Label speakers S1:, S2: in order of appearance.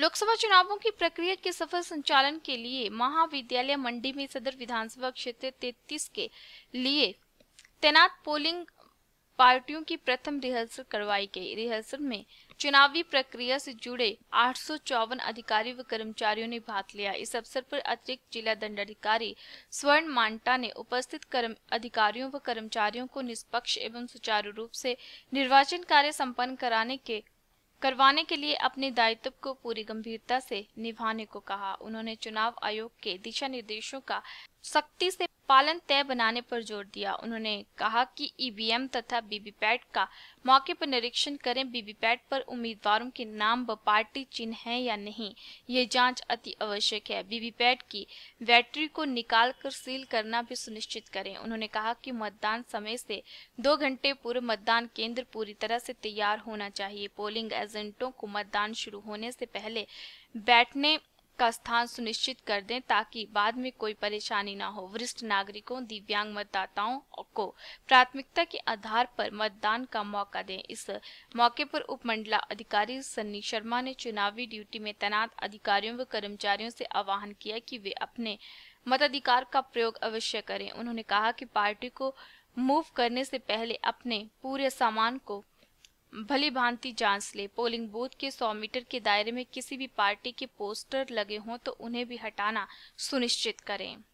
S1: लोकसभा चुनावों की प्रक्रिया के सफल संचालन के लिए महाविद्यालय मंडी में सदर विधानसभा क्षेत्र 33 के लिए तैनात पोलिंग पार्टियों की प्रथम रिहर्सल करवाई गई रिहर्सल में चुनावी प्रक्रिया से जुड़े आठ अधिकारी व कर्मचारियों ने भाग लिया इस अवसर पर अतिरिक्त जिला दंडाधिकारी स्वर्ण मांटा ने उपस्थित कर्म अधिकारियों व कर्मचारियों को निष्पक्ष एवं सुचारू रूप से निर्वाचन कार्य संपन्न कराने के करवाने के लिए अपने दायित्व को पूरी गंभीरता से निभाने को कहा उन्होंने चुनाव आयोग के दिशा निर्देशों का सख्ती से पालन तय बनाने पर जोर दिया उन्होंने कहा कि ईवीएम e तथा बीबीपैट का मौके पर निरीक्षण करें बीबीपैट पर उम्मीदवारों के नाम व पार्टी चिन्ह है या नहीं ये जांच अति आवश्यक है बीबीपैट की बैटरी को निकाल कर सील करना भी सुनिश्चित करें उन्होंने कहा कि मतदान समय से दो घंटे पूर्व मतदान केंद्र पूरी तरह से तैयार होना चाहिए पोलिंग एजेंटों को मतदान शुरू होने से पहले बैठने का स्थान सुनिश्चित कर दें ताकि बाद में कोई परेशानी ना हो वरिष्ठ नागरिकों दिव्यांग मतदाताओं को प्राथमिकता के आधार पर मतदान का मौका दें इस मौके पर उपमंडला अधिकारी सन्नी शर्मा ने चुनावी ड्यूटी में तैनात अधिकारियों व कर्मचारियों से आह्वान किया कि वे अपने मताधिकार का प्रयोग अवश्य करें उन्होंने कहा कि पार्टी को मूव करने से पहले अपने पूरे सामान को भली भांति जांच ले पोलिंग बूथ के 100 मीटर के दायरे में किसी भी पार्टी के पोस्टर लगे हों तो उन्हें भी हटाना सुनिश्चित करें